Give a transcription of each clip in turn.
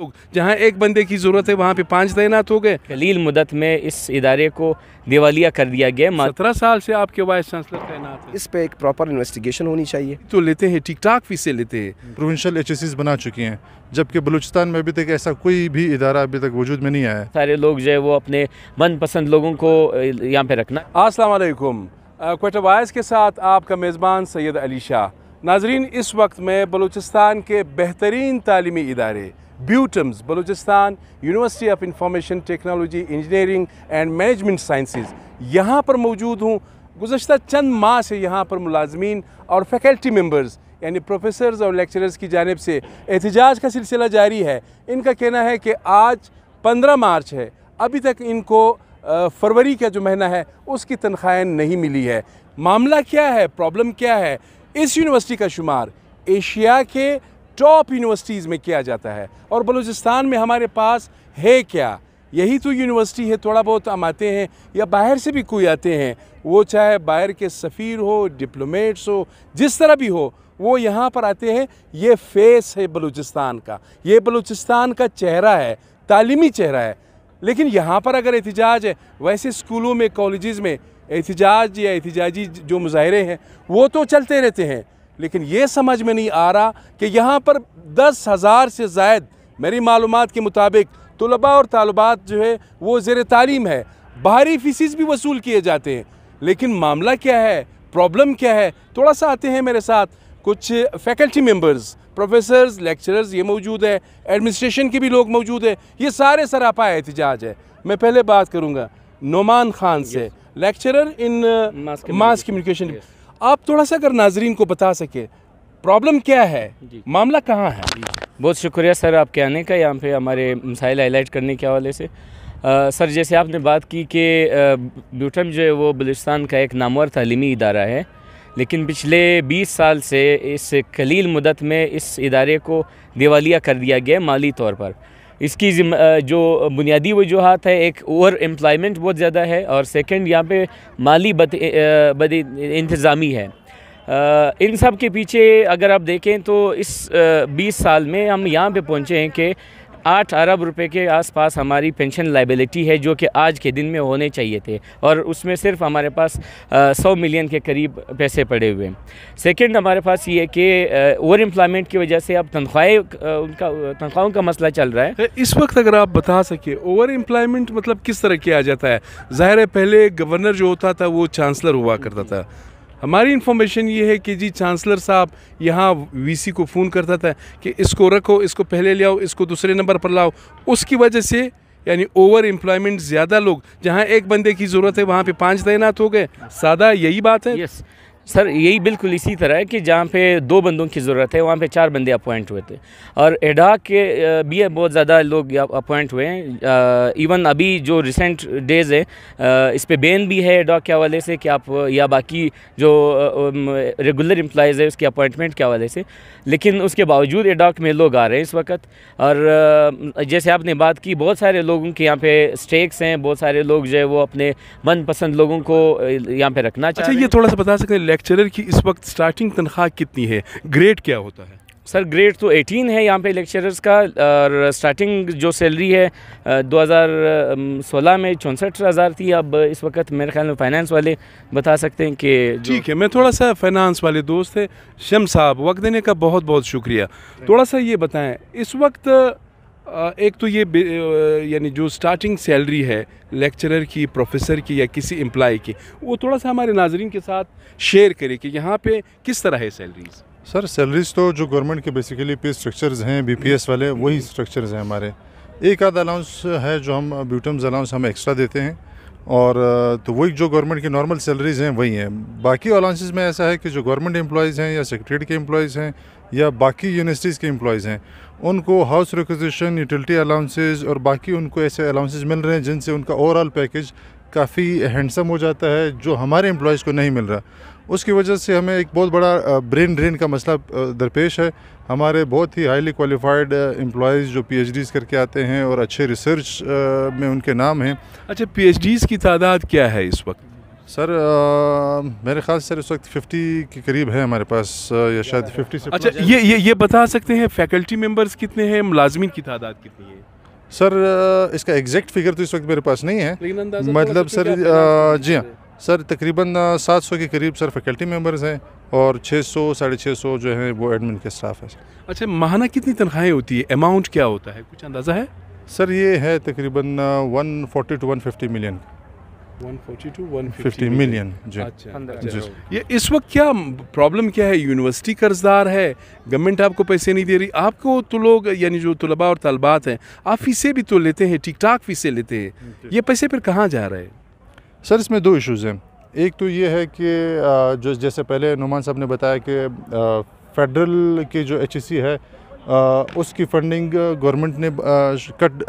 लोग जहाँ एक बंदे की ज़रूरत है वहाँ पे पांच तैनात हो गए कलील मुदत में इस इदारे को दिवालिया कर दिया गया सत्रह साल से आपके वाइस चांसलर तैनात है इस पे एक प्रॉपर इन्वेस्टिगेशन होनी चाहिए तो लेते हैं ठीक ठाक फीस लेते हैं प्रोविंशियल एच बना चुकी हैं जबकि बलूचिस्तान में अभी तक ऐसा कोई भी इदारा अभी तक वजूद में नहीं आया सारे लोग जो है वो अपने मनपसंद लोगों को यहाँ पे रखना असलकुम वायस के साथ आपका मेज़बान सैयद अली शाह नाजरीन इस वक्त में बलूचिस्तान के बेहतरीन तालीमी इदारे BUTEMS, Balochistan university of information technology engineering and management sciences यहाँ पर मौजूद हूँ गुजशत चंद माह से यहाँ पर मुलाजमीन और फैकल्टी मेम्बर्स यानी प्रोफेसर्स और लेक्चरर्स की जानब से एहतजाज का सिलसिला जारी है इनका कहना है कि आज 15 मार्च है अभी तक इनको फरवरी का जो महीना है उसकी तनख्वाहें नहीं मिली है मामला क्या है प्रॉब्लम क्या है इस यूनिवर्सिटी का शुमार एशिया के टॉप यूनिवर्सिटीज़ में किया जाता है और बलूचिस्तान में हमारे पास है क्या यही तो यूनिवर्सिटी है थोड़ा बहुत हम आते हैं या बाहर से भी कोई आते हैं वो चाहे बाहर के सफ़ीर हो डिप्लोमेट्स हो जिस तरह भी हो वो यहाँ पर आते हैं ये फेस है बलूचिस्तान का ये बलूचिस्तान का चेहरा है तालीमी चेहरा है लेकिन यहाँ पर अगर एहतजाज है वैसे स्कूलों में कॉलेज़ में एहतजाज या एहतजाजी जो मुजाहरे हैं वो तो चलते रहते हैं लेकिन ये समझ में नहीं आ रहा कि यहाँ पर दस हज़ार से जायद मेरी मालूम के मुताबिक तलबा और तालबात जो है वो ज़ेर तालीम है बाहरी फीसिस भी वसूल किए जाते हैं लेकिन मामला क्या है प्रॉब्लम क्या है थोड़ा सा आते हैं मेरे साथ कुछ फैकल्टी मेम्बर्स प्रोफेसर्स लेक्चरर्स ये मौजूद है एडमिनिस्ट्रेशन के भी लोग मौजूद है ये सारे सरापा एहतजाज है मैं पहले बात करूँगा नोमान खान से लेक्चरर इन मास कम्युनिकेशन आप थोड़ा सा अगर नाजरीन को बता सके प्रॉब्लम क्या है मामला कहाँ है बहुत शुक्रिया सर आपके आने का यहाँ पे हमारे मसाइल हाईलाइट करने के हवाले से आ, सर जैसे आपने बात की कि ब्यूटम जो है वो बलुस्तान का एक नामवर तलीमी इदारा है लेकिन पिछले 20 साल से इस कलील मुदत में इस इदारे को दिवालिया कर दिया गया माली तौर पर इसकी जो बुनियादी वजूहत है एक ओवर एम्प्लॉयमेंट बहुत ज़्यादा है और सेकंड यहाँ पे माली बद, बद इंतज़ामी है इन सब के पीछे अगर आप देखें तो इस 20 साल में हम यहाँ पे पहुँचे हैं कि आठ अरब रुपए के आसपास हमारी पेंशन लाइबिलिटी है जो कि आज के दिन में होने चाहिए थे और उसमें सिर्फ हमारे पास सौ मिलियन के करीब पैसे पड़े हुए हैं सेकेंड हमारे पास ये कि ओवर एम्प्लॉयमेंट की वजह से अब तनख्वाहें उनका तनख्वाहों का मसला चल रहा है तो इस वक्त अगर आप बता सके ओवर एम्प्लॉयमेंट मतलब किस तरह किया जाता है ज़ाहिर है पहले गवर्नर जो होता था वो चांसलर हुआ करता था हमारी इन्फॉर्मेशन ये है कि जी चांसलर साहब यहाँ वीसी को फ़ोन करता था कि इसको रखो इसको पहले ले आओ इसको दूसरे नंबर पर लाओ उसकी वजह से यानी ओवर एम्प्लॉयमेंट ज़्यादा लोग जहाँ एक बंदे की ज़रूरत है वहाँ पे पांच तैनात हो गए सादा यही बात है yes. सर यही बिल्कुल इसी तरह है कि जहाँ पे दो बंदों की ज़रूरत है वहाँ पे चार बंदे अपॉइंट हुए थे और एडा के भी बहुत ज़्यादा लोग अपॉइंट हुए हैं इवन अभी जो रिसेंट डेज़ है इस पर बैन भी है एडा के हवाले से कि आप या बाकी जो रेगुलर एम्प्लॉज़ है उसके अपॉइंटमेंट के हवाले से लेकिन उसके बावजूद एडाक में लोग आ रहे हैं इस वक्त और जैसे आपने बात की बहुत सारे लोगों के यहाँ पे स्टेक्स हैं बहुत सारे लोग जो है वो अपने मनपसंद लोगों को यहाँ पे रखना चाहिए अच्छा ये थोड़ा सा बता हैं लेक्चरर की इस वक्त स्टार्टिंग तनख्वाह कितनी है ग्रेड क्या होता है सर ग्रेड तो 18 है यहाँ पे लेक्चरर्स का और स्टार्टिंग जो सैलरी है 2016 में चौंसठ हज़ार थी अब इस वक्त मेरे ख्याल में फाइनेंस वाले बता सकते हैं कि ठीक है मैं थोड़ा सा फाइनेंस वाले दोस्त है शम साहब वक्त देने का बहुत बहुत शुक्रिया थोड़ा सा ये बताएं इस वक्त एक तो ये यानी जो स्टार्टिंग सैलरी है लेक्चरर की प्रोफेसर की या किसी एम्प्लॉय की वो थोड़ा सा हमारे नाजरन के साथ शेयर करें कि यहाँ पे किस तरह है सैलरीज सर सैलरीज तो जो गवर्नमेंट के बेसिकली पे स्ट्रक्चर्स हैं बीपीएस वाले वही स्ट्रक्चर्स हैं हमारे एक आध अलाउंस है जो हम ब्यूटम्स अलाउंस हम एक्स्ट्रा देते हैं और तो वही जो गवर्नमेंट की नॉर्मल सैलरीज़ हैं वही हैं बाकी अलाउंसेज में ऐसा है कि जो गवर्नमेंट एम्प्लॉयज़ हैं या सेक्रेटरी के एम्प्लॉयज़ हैं या बाकी यूनिवर्सिटीज़ के एम्प्लॉयज़ हैं उनको हाउस रिक्वेजिशन यूटिलिटी अलाउंसेज और बाकी उनको ऐसे अलाउंसेज मिल रहे हैं जिनसे उनका ओवरऑल पैकेज काफ़ी हैंडसम हो जाता है जो हमारे एम्प्लॉयज़ को नहीं मिल रहा उसकी वजह से हमें एक बहुत बड़ा ब्रेन ड्रेन का मसला दरपेश है हमारे बहुत ही हाईली क्वालिफाइड एम्प्लॉयज़ जो पी करके आते हैं और अच्छे रिसर्च में उनके नाम हैं अच्छा पी की तादाद क्या है इस वक्त सर आ, मेरे ख्याल से सर इस वक्त 50 के करीब है हमारे पास या शायद 50 से अच्छा ये ये ये बता सकते हैं फैकल्टी मेंबर्स कितने हैं मुलाजमिन की तादाद कितनी है सर इसका एग्जैक्ट फिगर तो इस वक्त मेरे पास नहीं है तो मतलब, मतलब सर जी हाँ सर तकरीबन 700 के करीब सर फैकल्टी मेंबर्स हैं और 600 सौ साढ़े छः सौ जो है वो एडमिन के स्टाफ है अच्छा माहाना कितनी तनख्वाहें होती है अमाउंट क्या होता है कुछ अंदाज़ा है सर ये है तकरीबन 140 टू 150 मिलियन 150 मिलियन अच्छा, अच्छा। ये इस वक्त क्या प्रॉब्लम क्या है यूनिवर्सिटी कर्जदार है गवर्नमेंट आपको पैसे नहीं दे रही आपको तो लोग यानी जो तलबा और तलबात हैं आप फीसें भी तो लेते हैं ठीक ठाक फीसें लेते हैं ये पैसे फिर कहाँ जा रहे हैं सर इसमें दो इश्यूज़ हैं एक तो ये है कि जो जैसे पहले नुमान साहब ने बताया कि फेडरल की जो एच e है उसकी फंडिंग गवर्नमेंट ने कट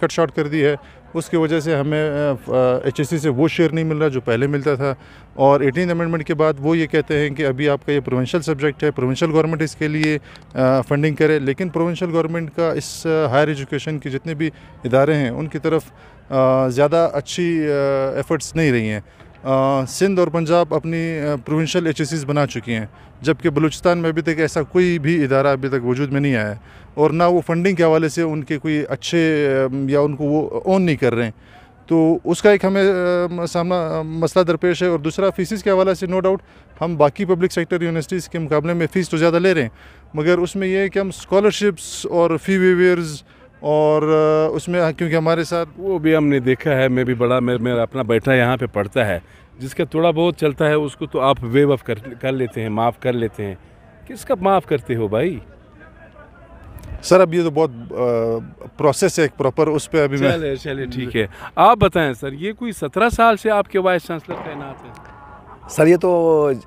कट शॉर्ट कर दी है उसकी वजह से हमें एच से वो शेयर नहीं मिल रहा जो पहले मिलता था और एटीन अमेंडमेंट के बाद वो ये कहते हैं कि अभी आपका ये प्रोविंशियल सब्जेक्ट है प्रोविंशियल गवर्नमेंट इसके लिए फंडिंग करे लेकिन प्रोविंशियल गवर्नमेंट का इस हायर एजुकेशन के जितने भी इदारे हैं उनकी तरफ ज़्यादा अच्छी एफ़र्ट्स नहीं रही हैं सिंध और पंजाब अपनी प्रोविंशियल एच बना चुकी हैं जबकि बलूचिस्तान में अभी तक ऐसा कोई भी इदारा अभी तक वजूद में नहीं आया है और ना वो फंडिंग के हवाले से उनके कोई अच्छे या उनको वो ऑन नहीं कर रहे हैं तो उसका एक हमें सामना मसला दरपेश है और दूसरा फीसिस के हवाले से नो डाउट हम बाकी पब्लिक सेक्टर यूनिवर्सिटीज़ के मुकाबले में फ़ीस तो ज़्यादा ले रहे हैं मगर उसमें यह है कि हम स्कॉलरशिप्स और फ़ी वेवियर्स और उसमें हाँ, क्योंकि हमारे साथ वो भी हमने देखा है मैं भी बड़ा मेरा मेरा अपना बेटा यहाँ पे पढ़ता है जिसका थोड़ा बहुत चलता है उसको तो आप वेव ऑफ कर कर लेते हैं माफ़ कर लेते हैं किसका माफ़ करते हो भाई सर अब ये तो बहुत प्रोसेस है एक प्रॉपर उस पर अभी चले चलिए ठीक है आप बताएं सर ये कोई सत्रह साल से आपके वाइस चांसलर तैनात हैं सर ये तो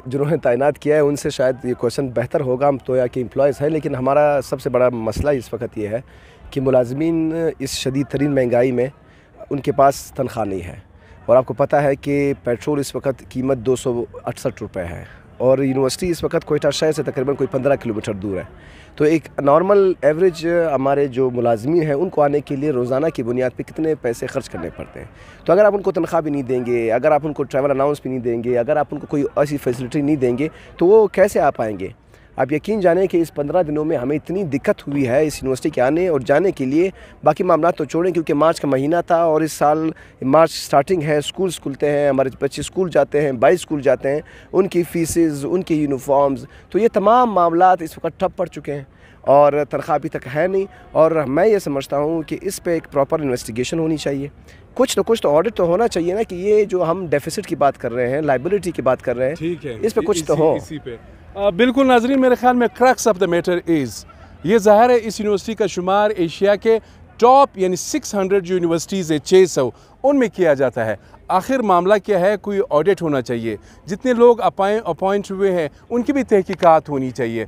जिन्होंने तैनात किया है उनसे शायद ये क्वेश्चन बेहतर होगा हम तो यहाँ के इम्प्लॉयज़ हैं लेकिन हमारा सबसे बड़ा मसला इस वक्त ये है कि मुलाजमीन इस शदीद तरीन महंगाई में उनके पास तनख्वाह नहीं है और आपको पता है कि पेट्रोल इस वक्त कीमत दो सौ अड़सठ रुपये है और यूनिवर्सिटी इस वक्त कोयटा शहर से तकरीबन कोई पंद्रह किलोमीटर दूर है तो एक नॉर्मल एवरेज हमारे जो मुलाजमी हैं उनको आने के लिए रोज़ाना की बुनियाद पे कितने पैसे खर्च करने पड़ते हैं तो अगर आप उनको तनख्वाह भी नहीं देंगे अगर आप उनको ट्रैवल अनाउंस भी नहीं देंगे अगर आप उनको कोई ऐसी फैसिलिटी नहीं देंगे तो वो कैसे आ पाएंगे आप यकीन जाने कि इस पंद्रह दिनों में हमें इतनी दिक्कत हुई है इस यूनिवर्सिटी के आने और जाने के लिए बाकी मामला तो छोड़ें क्योंकि मार्च का महीना था और इस साल मार्च स्टार्टिंग है स्कूल खुलते हैं हमारे बच्चे स्कूल जाते हैं बाई स्कूल जाते हैं उनकी फ़ीसेज उनके यूनिफॉर्म्स तो ये तमाम मामला इस वक्त ठप पड़ चुके हैं और तनख्वाह अभी तक है नहीं और मैं ये समझता हूँ कि इस पर एक प्रॉपर इन्वेस्टिगेशन होनी चाहिए कुछ ना कुछ तो ऑडिट तो होना चाहिए ना कि ये जो हम डेफिसिट की बात कर रहे हैं लाइबिलिटी की बात कर रहे हैं ठीक है इस पर कुछ तो इसी, तो हो इसी पे बिल्कुल नाजरीन मेरे ख्याल में crux of the matter is ये ज़ाहिर है इस यूनिवर्सिटी का शुमार एशिया के टॉप यानी 600 जो यूनिवर्सिटीज़ है छः सौ उनमें किया जाता है आखिर मामला क्या है कोई ऑडिट होना चाहिए जितने लोग अपॉइंट हुए हैं उनकी भी तहकीकात होनी चाहिए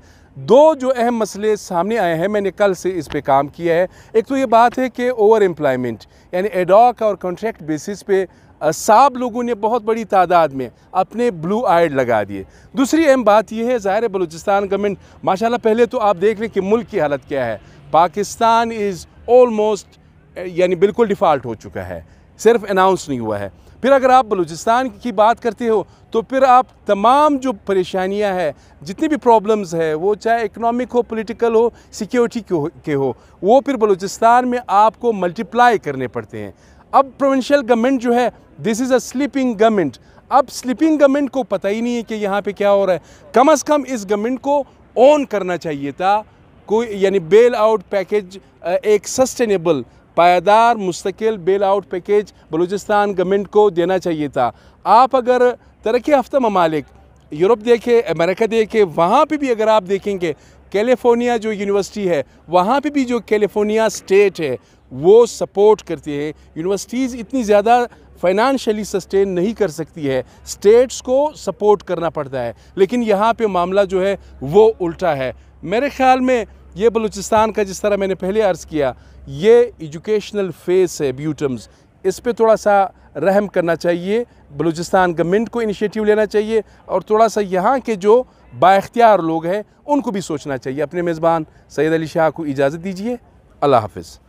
दो जो अहम मसले सामने आए हैं मैंने कल से इस पे काम किया है एक तो ये बात है कि ओवर एम्प्लॉयमेंट यानी एडॉक और कॉन्ट्रैक्ट बेसिस पे साब लोगों ने बहुत बड़ी तादाद में अपने ब्लू आइड लगा दिए दूसरी अहम बात यह है ज़ाहिर बलूचिस्तान गवर्नमेंट माशाल्लाह पहले तो आप देख लें कि मुल्क की हालत क्या है पाकिस्तान इज़ ऑलमोस्ट यानी बिल्कुल डिफ़ाल्ट हो चुका है सिर्फ अनाउंस नहीं हुआ है फिर अगर आप बलूचिस्तान की बात करते हो तो फिर आप तमाम जो परेशानियां हैं जितनी भी प्रॉब्लम्स है वो चाहे इकनॉमिक हो पॉलिटिकल हो सिक्योरिटी के हो वो फिर बलूचिस्तान में आपको मल्टीप्लाई करने पड़ते हैं अब प्रोविंशियल गवर्नमेंट जो है this is a sleeping government अब स्लीपिंग गवर्नमेंट को पता ही नहीं है कि यहाँ पे क्या हो रहा है कम अज़ कम इस गवर्नमेंट को ऑन करना चाहिए था कोई यानी बेल आउट पैकेज एक सस्टेनेबल पायदार मुस्तकिल bail out package Balochistan government को देना चाहिए था आप अगर तरक्की याफ्ता ममालिक यूरोप देखे अमेरिका देखे वहाँ पर भी अगर आप देखेंगे कैलिफोर्निया जो यूनिवर्सिटी है वहाँ पे भी जो कैलिफोर्निया स्टेट है वो सपोर्ट करती है यूनिवर्सिटीज़ इतनी ज़्यादा फाइनेंशियली सस्टेन नहीं कर सकती है स्टेट्स को सपोर्ट करना पड़ता है लेकिन यहाँ पे मामला जो है वो उल्टा है मेरे ख्याल में ये बलूचिस्तान का जिस तरह मैंने पहले अर्ज़ किया ये एजुकेशनल फेस है ब्यूटम्स इस पर थोड़ा सा रहम करना चाहिए बलूचिस्तान गवर्नमेंट को इनिशिएटिव लेना चाहिए और थोड़ा सा यहाँ के जो बाख्तियार लोग हैं उनको भी सोचना चाहिए अपने मेज़बान सैद अली शाह को इजाज़त दीजिए अल्लाह हाफिज़